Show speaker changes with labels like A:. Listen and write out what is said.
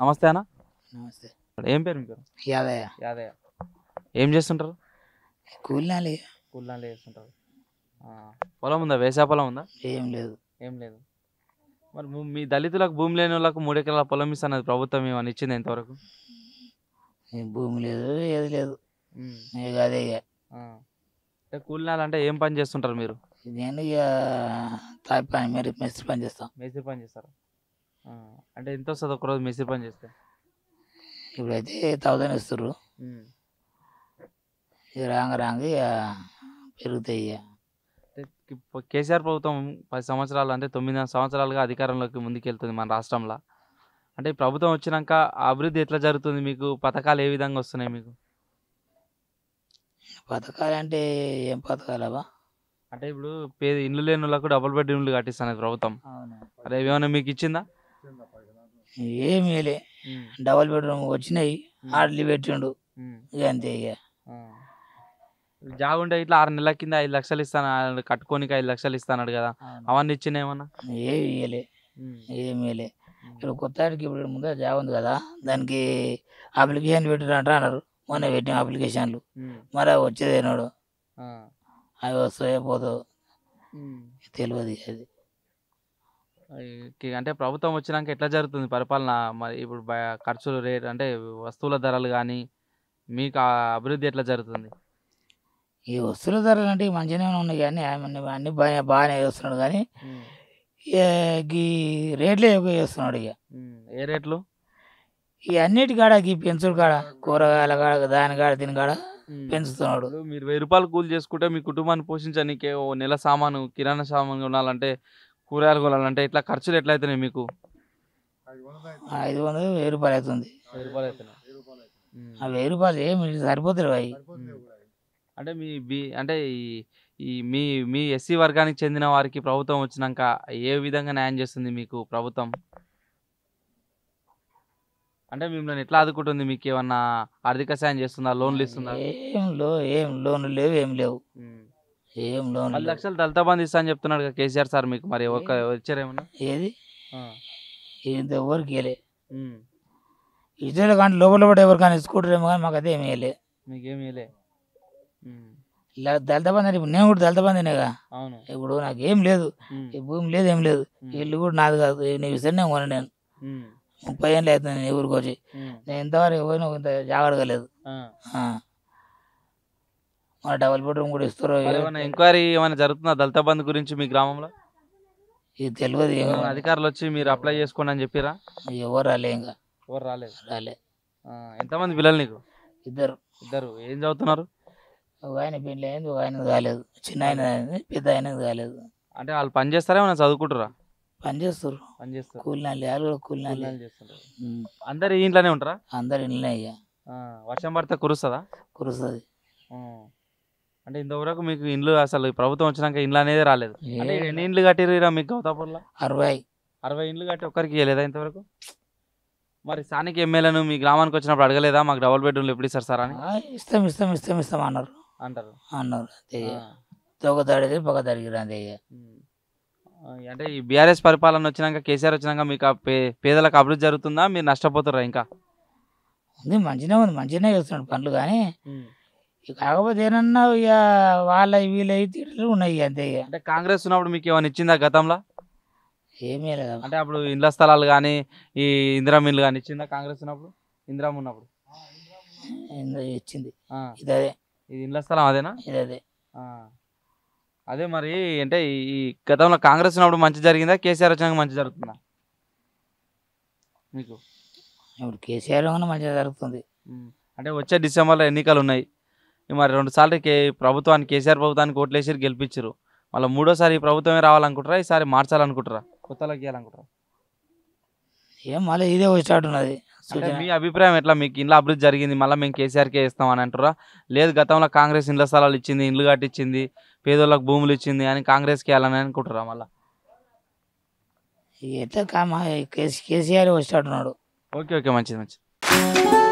A: నమస్తే అన్న నమస్తే ఏం పేరు మీకు
B: యాదయ్య యాదయ్య
A: ఏం చేస్తుంటారు కూలినాలి కూలినాలి చేస్తుంటారు పొలం ఉందా వేసా పొలం ఉందా ఏం లేదు ఏం లేదు మరి మీ దళితులకు భూమి లేని వాళ్ళకు మూడు పొలం ఇస్తాను ప్రభుత్వం ఏమని ఇచ్చింది ఎంతవరకు
B: భూమి లేదు ఏది లేదు అదే
A: ఇక అంటే ఏం పని చేస్తుంటారు మీరు నేను ఇక తాపి పని మీరు మేస్త్రి పని చేస్తాం మేస్త్రి పని చేస్తారు అంటే ఎంత వస్తుంది ఒకరోజు మేస్త్రి పని చేస్తే
B: ఇప్పుడైతే థౌజండ్ ఇస్తారు ఇక రాంగ రాంగ పెరుగుతాయి ఇక
A: కేసీఆర్ ప్రభుత్వం పది సంవత్సరాలు అంటే తొమ్మిది సంవత్సరాలుగా అధికారంలోకి ముందుకెళ్తుంది మన రాష్ట్రంలో అంటే ప్రభుత్వం వచ్చినాక అభివృద్ధి ఎట్లా జరుగుతుంది మీకు పథకాలు ఏ విధంగా వస్తున్నాయి మీకు
B: పథకాలు అంటే ఏం పథకాలవా అంటే ఇప్పుడు
A: పేద ఇండ్లు లేని వాళ్ళకు డబుల్ బెడ్రూమ్లు కట్టిస్తాను ప్రభుత్వం అదే ఏమైనా మీకు ఇచ్చిందా ఏమీలే డబల్ బెడ్రూమ్ వచ్చినాయి ఆడలి పెట్టిండు ఇక అంతే ఇక జాబ్ ఉంటే ఇట్లా ఆరు నెలల కింద ఐదు లక్షలు ఇస్తాను కట్టుకోనికి ఐదు లక్షలు ఇస్తానాడు కదా అవన్నీ ఇచ్చిన ఏమన్నా ఏమి ఇయ్యలే
B: ఏమీలే ఇప్పుడు కొత్త ఇప్పుడు ముందు జాబ్ ఉంది కదా దానికి అప్లికేషన్ పెట్టినట్టు అన్నారు మొన్న పెట్టిన అప్లికేషన్లు మరి వచ్చేదేనాడు అవి వస్తాయో పోతావు తెలియదు అది
A: అంటే ప్రభుత్వం వచ్చినాక ఎట్లా జరుగుతుంది పరిపాలన మరి ఇప్పుడు ఖర్చులు రేట్ అంటే వస్తువుల ధరలు కానీ మీకు అభివృద్ధి ఎట్లా జరుగుతుంది ఈ వస్తువుల
B: ధరలు అంటే మంచిగానే ఉన్నాయి కానీ అన్ని బాగా బాగానే చేస్తున్నాడు కానీ ఈ రేట్లే ఎక్కువ చేస్తున్నాడు ఇక ఏ రేట్లు ఈ అన్నిటి కాడ ఈ పెంచుడు కాడ
A: కూరగాయల కాడ దాని కాడ దీని కాడ పెంచుతున్నాడు మీరు వెయ్యి రూపాయలు కూలి చేసుకుంటే మీ కుటుంబాన్ని పోషించడానికి నెల సామాను కిరాణా సామాన్ ఉండాలంటే కూరగాయలు కొనాలంటే ఇట్లా ఖర్చులు ఎట్లయితున్నాయి మీకు
B: ఐదు వందలు వెయ్యి రూపాయలు అవుతుంది వెయ్యి రూపాయలు ఏమి సరిపోతుంది అవి
A: అంటే మీ బి అంటే ఈ మీ మీ ఎస్సీ వర్గానికి చెందిన వారికి ప్రభుత్వం వచ్చినాక ఏ విధంగా న్యాయం చేస్తుంది మీకు ప్రభుత్వం అంటే మిమ్మల్ని ఎట్లా ఆదుకుంటుంది మీకు ఏమన్నా ఆర్థిక సాయం చేస్తుందా లోన్లు ఇస్తుందా ఏం లో ఏం లోన్లు లేవు ఏం లేవు
B: ఏం లోన్ పది లక్షలు
A: దళిత బంధు ఇస్తా అని చెప్తున్నాడు కేసీఆర్ సార్ మీకు మరి ఒక వచ్చారేమన్నా ఏది ఇంత ఎవరికి వేయలే ఇద్దరు కానీ లోపల పడి ఎవరికైనా
B: స్కూటర్ ఏమో కానీ మాకు అదేం వేయలే మీకేం వేయలే దళిత బంధు నేను కూడా దళిత బంధునేగా అవును ఇప్పుడు నాకు ఏం లేదు ఈ భూమి లేదు ఏం లేదు ఇల్లు కూడా నాది కాదు నీ విసరినే కొను నేను ముప్పై ఏళ్ళు అవుతుంది నీ ఊరికి వచ్చి నేను ఇంతవరకు పోయినా ఇంత జాగ్రత్తగా లేదు మన డబల్ బెడ్రూమ్ కూడా ఇస్తారు ఏమైనా
A: ఎంక్వైరీ ఏమైనా జరుగుతుందా దళిత బంధు గురించి మీ గ్రామంలో ఇది తెలియదు ఏమైనా అధికారులు వచ్చి మీరు అప్లై చేసుకోండి అని చెప్పిరా ఎవరు రాలే ఇంకా
B: ఎవరు రాలేదు రాలే
A: ఎంతమంది పిల్లలు నీకు ఇద్దరు ఇద్దరు ఏం చదువుతున్నారు
B: ఒక ఆయన పెళ్ళి అయింది ఒక ఆయన కాలేదు చిన్న ఆయన అయింది, పెద్ద ఆయన కాలేదు
A: అంటే వాళ్ళు పని చేస్తారా ఏమైనా చదువుకుంటారా పని
B: చేస్తారు పని చేస్తారు కూలినాలి వాళ్ళు కూడా కూలినాలి
A: అందరు ఇంట్లోనే ఉంటారా అందరు ఇంట్లోనే ఇక వర్షం పడితే కురుస్తుందా కురుస్తుంది అంటే ఇంతవరకు మీకు ఇండ్లు అసలు ప్రభుత్వం వచ్చినాక ఇండ్లు అనేది రాలేదు ఎన్ని ఇండ్లు కట్టిరు మీకు గౌతాపూర్లో అరవై అరవై ఇండ్లు కట్టి ఒక్కరికి ఇవ్వలేదా ఇంతవరకు మరి స్థానిక ఎమ్మెల్యేను మీ గ్రామానికి వచ్చినప్పుడు అడగలేదా మాకు డబుల్ బెడ్రూమ్లు ఎప్పుడు ఇస్తారు సార్ అని
B: ఇస్తాం ఇస్తాం ఇస్తాం ఇస్తాం అన్నారు అంటారు అన్నారు తొగ తడిది పొగ తడిగిరు అంతే అంటే
A: ఈ బీఆర్ఎస్ పరిపాలన వచ్చినాక కేసీఆర్ వచ్చినాక మీకు పేదలకు అభివృద్ధి జరుగుతుందా మీరు నష్టపోతారా ఇంకా
B: ఉంది మంచిగా ఉంది మంచిగానే చేస్తున్నాడు పనులు కానీ కాకపోతే ఏమన్నా ఇక వాళ్ళ వీళ్ళవి తిట్లు ఉన్నాయి అంతే అంటే కాంగ్రెస్
A: ఉన్నప్పుడు మీకు ఏమైనా ఇచ్చిందా గతంలో ఏమీ లేదు అంటే అప్పుడు ఇండ్ల స్థలాలు కానీ ఈ ఇందిరా మిల్లు కానీ ఇచ్చిందా కాంగ్రెస్ ఉన్నప్పుడు ఇందిరా ఉన్నప్పుడు ఇచ్చింది ఇదే ఇది ఇండ్ల స్థలం అదేనా ఇదే అదే అదే మరి అంటే ఈ గతంలో కాంగ్రెస్ ఉన్నప్పుడు మంచి జరిగిందా కేసీఆర్ వచ్చినాక మంచి జరుగుతుందా మీకు ఇప్పుడు కేసీఆర్ మంచిగా జరుగుతుంది అంటే వచ్చే డిసెంబర్లో ఎన్నికలు ఉన్నాయి మరి రెండు సార్లు కే ప్రభుత్వాన్ని కేసీఆర్ ప్రభుత్వానికి వేసి గెలిపించారు మళ్ళీ మూడోసారి ఈ ప్రభుత్వమే రావాలనుకుంటారా ఈసారి మార్చాలనుకుంటారా కొత్తలో గీయాలనుకుంటారా ఏం
B: మళ్ళీ ఇదే స్టార్ట్ ఉన్నది మీ అభిప్రాయం
A: ఎట్లా మీకు ఇంట్లో అభివృద్ధి జరిగింది మళ్ళీ మేము కేసీఆర్కే ఇస్తాం అని అంటారా లేదు గతంలో కాంగ్రెస్ ఇండ్ల స్థలాలు ఇచ్చింది ఇండ్లు కట్టించింది పేదోళ్ళకు భూములు ఇచ్చింది అని కాంగ్రెస్కి వెళ్ళాలని అనుకుంటారా మళ్ళీ
B: ఎట్లా కేసీఆర్ ఉన్నాడు
A: ఓకే ఓకే మంచిది మంచిది